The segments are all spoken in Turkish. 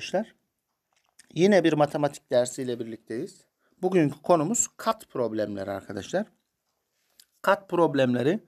arkadaşlar. Yine bir matematik dersiyle birlikteyiz. Bugünkü konumuz kat problemleri arkadaşlar. Kat problemleri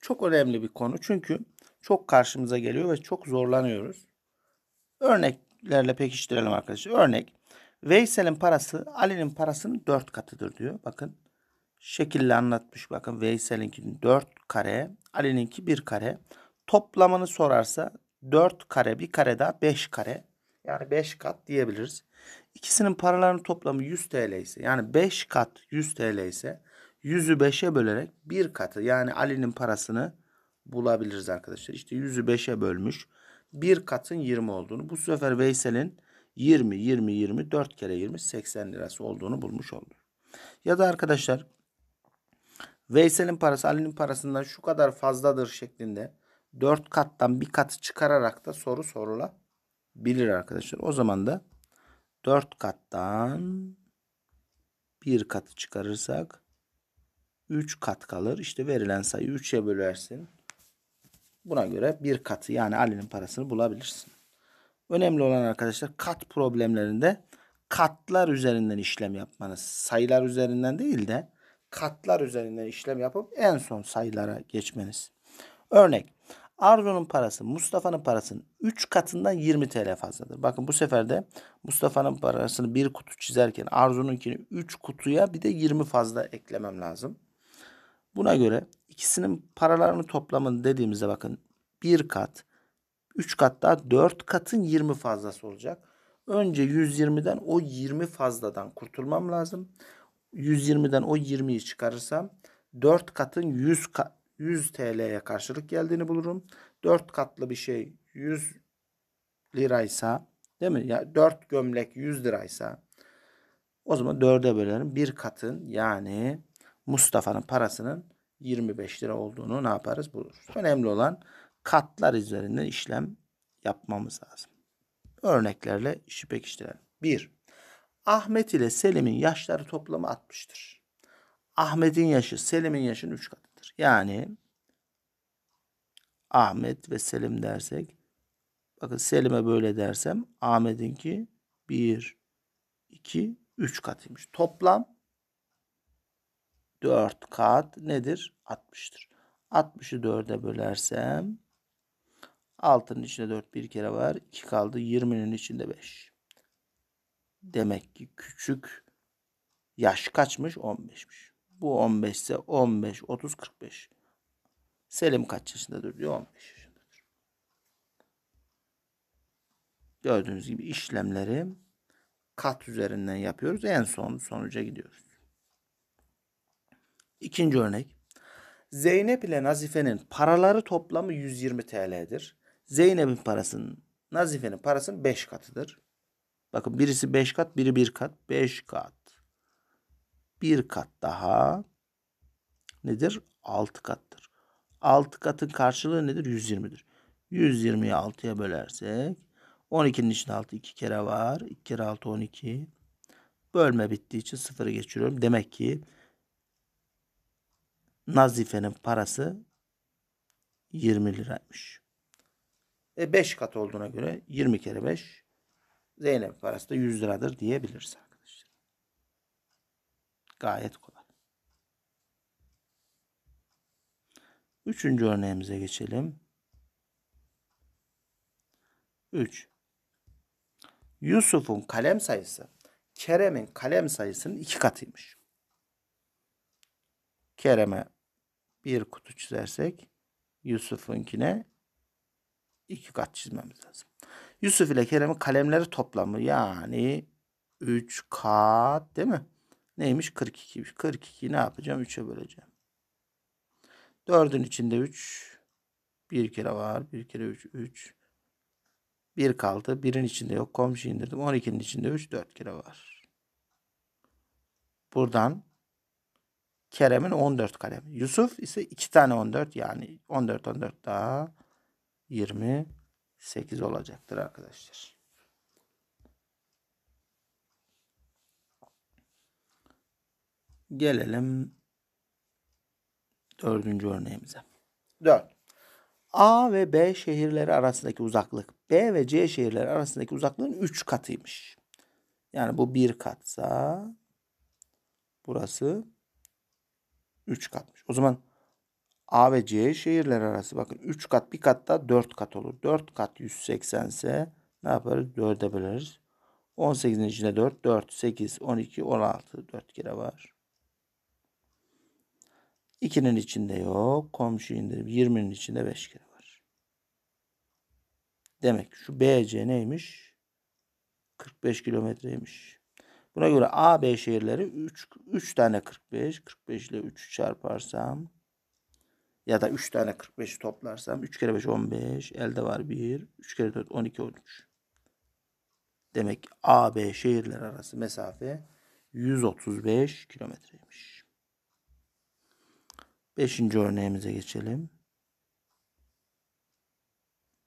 çok önemli bir konu. Çünkü çok karşımıza geliyor ve çok zorlanıyoruz. Örneklerle pekiştirelim arkadaşlar. Örnek Veysel'in parası Ali'nin parasının 4 katıdır diyor. Bakın şekilde anlatmış. Bakın Veysel'inki 4 kare, Ali'ninki 1 kare. Toplamını sorarsa 4 kare, bir kare daha 5 kare. Yani 5 kat diyebiliriz. İkisinin paralarının toplamı 100 TL ise yani 5 kat 100 TL ise 100'ü 5'e bölerek bir katı yani Ali'nin parasını bulabiliriz arkadaşlar. İşte 100'ü 5'e bölmüş. Bir katın 20 olduğunu. Bu sefer Veysel'in 20, 20, 20, 4 kere 20, 80 lirası olduğunu bulmuş olduk. Ya da arkadaşlar Veysel'in parası Ali'nin parasından şu kadar fazladır şeklinde 4 kattan bir katı çıkararak da soru sorula bilir arkadaşlar. O zaman da 4 kattan bir katı çıkarırsak 3 kat kalır. İşte verilen sayı 3'e bölersin. Buna göre bir katı yani Ali'nin parasını bulabilirsin. Önemli olan arkadaşlar kat problemlerinde katlar üzerinden işlem yapmanız. Sayılar üzerinden değil de katlar üzerinden işlem yapıp en son sayılara geçmeniz. Örnek Arzu'nun parası Mustafa'nın parasının 3 katından 20 TL fazladır. Bakın bu sefer de Mustafa'nın parasını bir kutu çizerken Arzu'nunkini 3 kutuya bir de 20 fazla eklemem lazım. Buna göre ikisinin paralarını toplamın dediğimizde bakın 1 kat 3 kat daha 4 katın 20 fazlası olacak. Önce 120'den o 20 fazladan kurtulmam lazım. 120'den o 20'yi çıkarırsam 4 katın 100 kat 100 TL'ye karşılık geldiğini bulurum. 4 katlı bir şey 100 liraysa değil mi? Ya yani 4 gömlek 100 liraysa o zaman 4'e bölerim. Bir katın yani Mustafa'nın parasının 25 lira olduğunu ne yaparız buluruz. Önemli olan katlar üzerinde işlem yapmamız lazım. Örneklerle işi pekiştirelim. 1. Ahmet ile Selim'in yaşları toplamı 60'tır. Ahmet'in yaşı Selim'in yaşının 3 katı olacaktır. Yani Ahmet ve Selim dersek bakın Selim'e böyle dersem Ahmet'inki 1 2 3 katıymış. Toplam 4 kat nedir? 60'tır. 60'ı 4'e bölersem 6'nın içinde 4 bir kere var. 2 kaldı. 20'nin içinde 5. Demek ki küçük yaş kaçmış? 15'miş. Bu 15 ise 15, 30, 45. Selim kaç yaşındadır diyor 15 yaşındadır. Gördüğünüz gibi işlemleri kat üzerinden yapıyoruz. En son sonuca gidiyoruz. İkinci örnek. Zeynep ile Nazife'nin paraları toplamı 120 TL'dir. Zeynep'in parasının Nazife'nin parasının 5 katıdır. Bakın birisi 5 kat, biri 1 kat. 5 kat bir kat daha nedir? 6 kattır. 6 katın karşılığı nedir? 120'dir. 120'yi 6'ya bölersek 12'nin içinde 6 2 kere var. 2 kere 6 12. Bölme bittiği için 0'ı geçiriyorum. Demek ki Nazife'nin parası 20 liraymış. E 5 kat olduğuna göre 20 kere 5 Zeynep parası da 100 liradır diyebiliriz. Gayet kolay. Üçüncü örneğimize geçelim. 3. Yusuf'un kalem sayısı Kerem'in kalem sayısının iki katıymış. Kerem'e bir kutu çizersek Yusuf'unkine iki kat çizmemiz lazım. Yusuf ile Kerem'in kalemleri toplamı yani 3 kat değil mi? Neymiş? 42, 42. ne yapacağım? 3'e böleceğim. 4'ün içinde 3. Bir kere var. Bir kere 3. 3. 1 kaldı. 1'in içinde yok. Komşu indirdim. 12'nin içinde 3. 4 kere var. Buradan Kerem'in 14 kalemi. Yusuf ise 2 tane 14 yani 14 14 daha 28 olacaktır arkadaşlar. Gelelim dördüncü örneğimize. 4. A ve B şehirleri arasındaki uzaklık B ve C şehirleri arasındaki uzaklığın 3 katıymış. Yani bu 1 katsa burası 3 katmış. O zaman A ve C şehirleri arası bakın 3 kat bir katta 4 kat olur. 4 kat 180 ise ne yaparız? 4'e böleriz. 18'in içinde 4, 4, 8, 12, 16. 4 kere var. 2'nin içinde yok. Komşu indirip 20'nin içinde 5 kere var. Demek şu BC neymiş? 45 kilometreymiş. Buna göre A B şehirleri 3, 3 tane 45. 45 ile 3 çarparsam ya da 3 tane 45'i toplarsam 3 kere 5 15. Elde var 1. 3 kere 4 12 13. Demek A B şehirler arası mesafe 135 kilometreymiş. Beşinci örneğimize geçelim.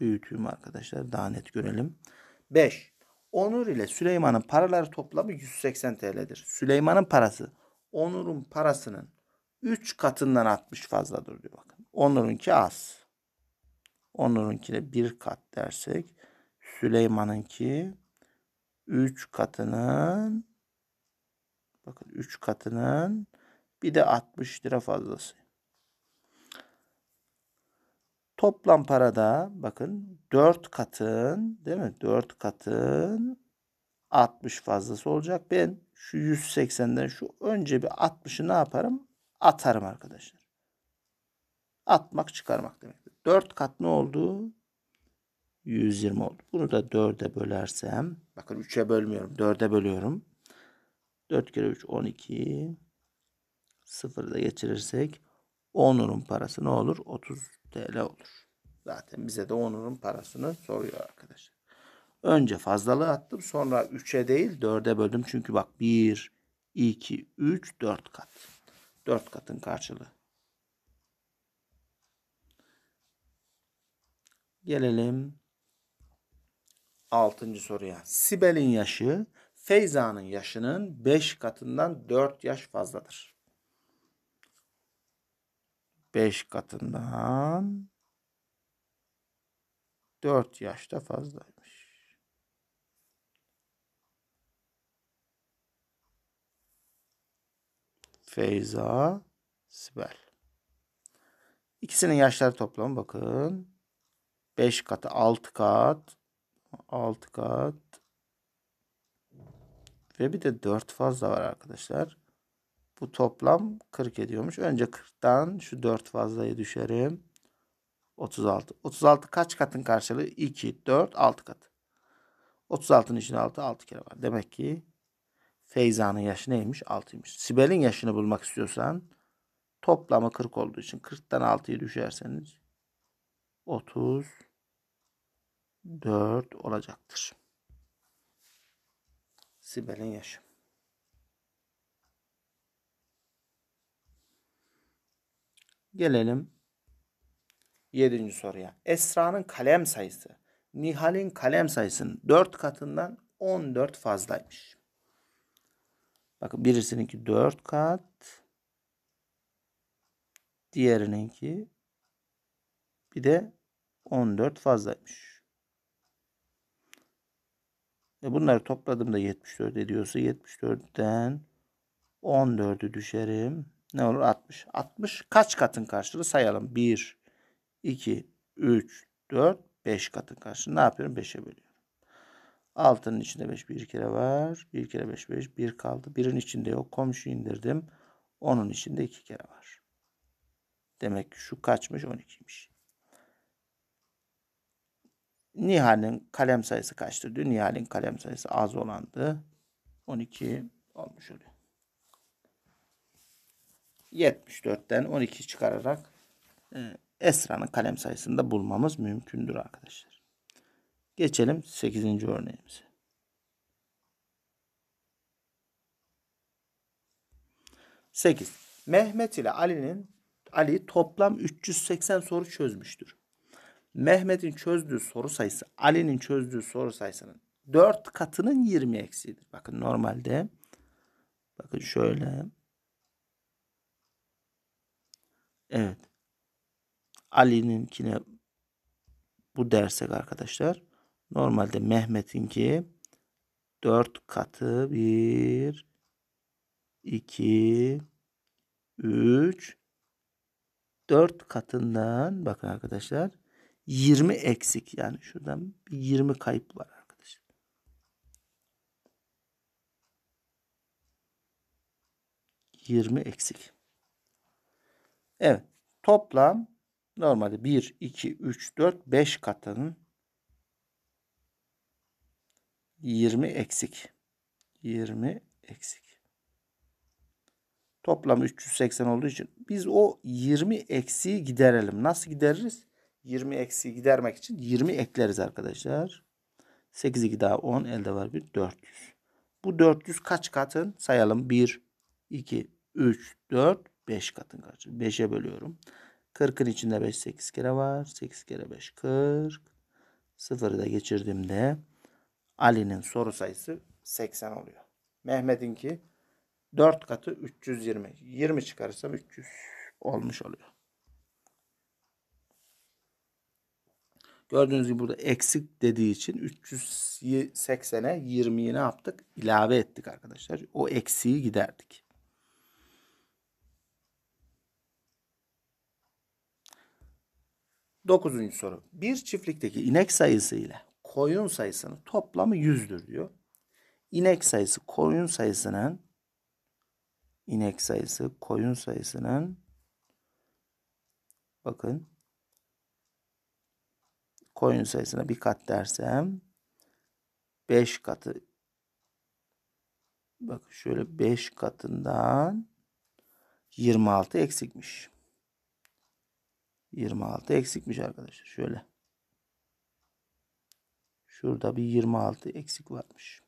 Büyütüyorum arkadaşlar daha net görelim. 5. Onur ile Süleyman'ın paraları toplamı 180 TL'dir. Süleyman'ın parası Onur'un parasının 3 katından 60 fazladır diyor bakın. Onur'unki az. Onur'unkine 1 kat dersek Süleyman'ınki 3 katının bakın 3 katının bir de 60 lira fazlası. Toplam parada bakın 4 katın değil mi? 4 katın 60 fazlası olacak. Ben şu 180'den şu önce bir 60'ı ne yaparım? Atarım arkadaşlar. Atmak çıkarmak demek 4 kat ne oldu? 120 oldu. Bunu da 4'e bölersem bakın 3'e bölmüyorum. 4'e bölüyorum. 4 kere 3 12 sıfırı da geçirirsek 10'unun parası ne olur? 30 TL olur. Zaten bize de onurun parasını soruyor arkadaşlar. Önce fazlalığı attım. Sonra 3'e değil 4'e böldüm. Çünkü bak 1, 2, 3, 4 kat. 4 katın karşılığı. Gelelim 6. soruya. Sibel'in yaşı Feyza'nın yaşının 5 katından 4 yaş fazladır. 5 katından 4 yaşta fazlaymış. Feyza Sibel. İkisinin yaşları toplamı bakın. 5 katı 6 kat. 6 kat. Ve bir de 4 fazla var arkadaşlar. Bu toplam 40 ediyormuş. Önce 40'tan şu 4 fazlayı düşerim. 36. 36 kaç katın karşılığı? 2, 4, 6 kat. 36'nın içinde 6, 6 kere var. Demek ki Feyza'nın yaşı neymiş? 6'ymış. Sibel'in yaşını bulmak istiyorsan toplamı 40 olduğu için 40'tan 6'yı düşerseniz 34 olacaktır. Sibel'in yaşı. Gelelim 7. soruya. Esra'nın kalem sayısı Nihal'in kalem sayısının 4 katından 14 fazlaymış. Bakın birisininki 4 kat. Diğerininki bir de 14 fazlaymış. E bunları topladığımda 74 ediyorsa 74'ten 14'ü düşerim ne olur 60. 60 kaç katın karşılığı sayalım. 1, 2, 3, 4, 5 katın karşılığı. Ne yapıyorum? 5'e bölüyorum. 6'nın içinde 5 bir kere var. 1 kere 5 5 1 kaldı. 1'in içinde yok. Komşu indirdim. 10'un içinde 2 kere var. Demek ki şu kaçmış 12'ymiş. Nihal'in kalem sayısı kaçtı? Dün Nihal'in kalem sayısı az olandı. 12 olmuş oluyor. 74'ten 12 çıkararak e, Esra'nın kalem sayısını da bulmamız mümkündür arkadaşlar. Geçelim 8. örneğimize. Sekiz. Mehmet ile Ali'nin Ali toplam 380 soru çözmüştür. Mehmet'in çözdüğü soru sayısı Ali'nin çözdüğü soru sayısının 4 katının 20 eksiğidir. Bakın normalde bakın şöyle Evet. Ali'ninkine bu dersek arkadaşlar. Normalde Mehmet'inki 4 katı 1 2 3 4 katından bakın arkadaşlar 20 eksik yani şuradan 20 kayıp var arkadaşlar. Yirmi eksik. Evet. Toplam normalde 1, 2, 3, 4, 5 katının 20 eksik. 20 eksik. Toplam 380 olduğu için biz o 20 eksiği giderelim. Nasıl gideririz? 20 eksiği gidermek için 20 ekleriz arkadaşlar. 8, 2 daha 10 elde var bir 400. Bu 400 kaç katın? Sayalım 1, 2, 3, 4, 5 katın karşı. 5'e bölüyorum. 40'ın içinde 5 8 kere var. 8 kere 5 40. Sıfırı da geçirdiğimde Ali'nin soru sayısı 80 oluyor. Mehmet'inki 4 katı 320. 20 çıkarırsam 300 olmuş oluyor. Gördüğünüz gibi burada eksik dediği için 380'e 20'yi ne yaptık? İlave ettik arkadaşlar. O eksiği giderdik. Dokuzuncu soru. Bir çiftlikteki inek sayısı ile koyun sayısının toplamı yüzdür diyor. İnek sayısı koyun sayısının inek sayısı koyun sayısının bakın koyun sayısına bir kat dersem 5 katı bakın şöyle 5 katından 26 eksikmiş. 26 eksikmiş arkadaşlar. Şöyle. Şurada bir 26 eksik varmış.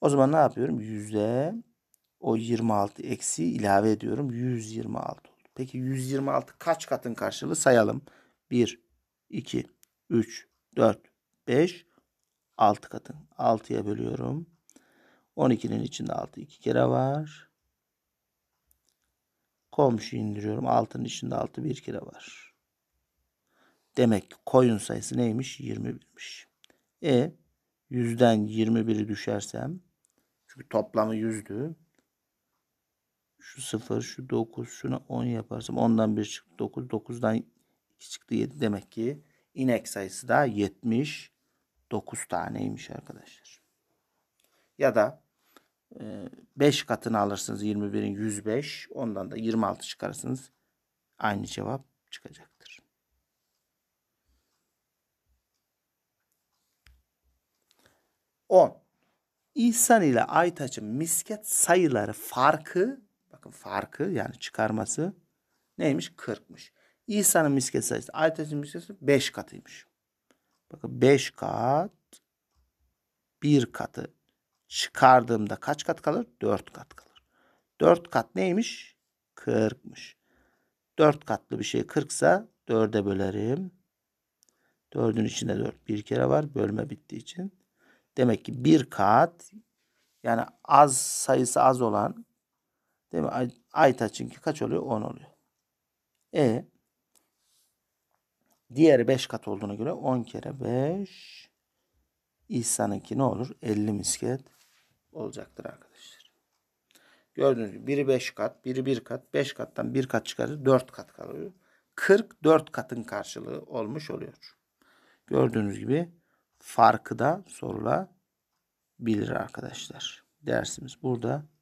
O zaman ne yapıyorum? Yüzde o 26 eksi ilave ediyorum. 126 oldu. Peki 126 kaç katın karşılığı sayalım. 1, 2, 3, 4, 5, 6 katın. 6'ya bölüyorum. 12'nin içinde 6 2 kere var. Komşu indiriyorum. Altının içinde altı bir kere var. Demek ki koyun sayısı neymiş? 21'miş. E yüzden 21'i düşersem çünkü toplamı yüzdü. Şu 0, şu 9, şuna 10 yaparsam ondan 1 çıktı 9, 9'dan 2 çıktı 7 demek ki inek sayısı da 79 taneymiş arkadaşlar. Ya da e, 5 katını alırsınız 21'in 105. Ondan da 26 çıkarırsınız. Aynı cevap çıkacaktır. On. İhsan ile Aytaç'ın misket sayıları farkı bakın farkı yani çıkarması neymiş? 40'mış. İhsan'ın misket sayısı Aytaç'ın misket sayısı 5 katıymış. Bakın 5 kat 1 katı çıkardığımda kaç kat kalır? 4 kat kalır. 4 kat neymiş? 40'mış. 4 katlı bir şey 40 ise 4'e bölerim. 4'ün içinde 4 bir kere var. Bölme bittiği için. Demek ki bir kat yani az sayısı az olan değil mi? Ayta çünkü kaç oluyor? 10 oluyor. E diğer 5 kat olduğuna göre 10 kere 5 İhsan'ınki ne olur? 50 misket olacaktır arkadaşlar. Gördüğünüz gibi biri 5 kat, biri 1 kat, 5 kattan 1 kat çıkarır 4 kat kalıyor. 44 katın karşılığı olmuş oluyor. Gördüğünüz gibi farkı da sorulabilir arkadaşlar. Dersimiz burada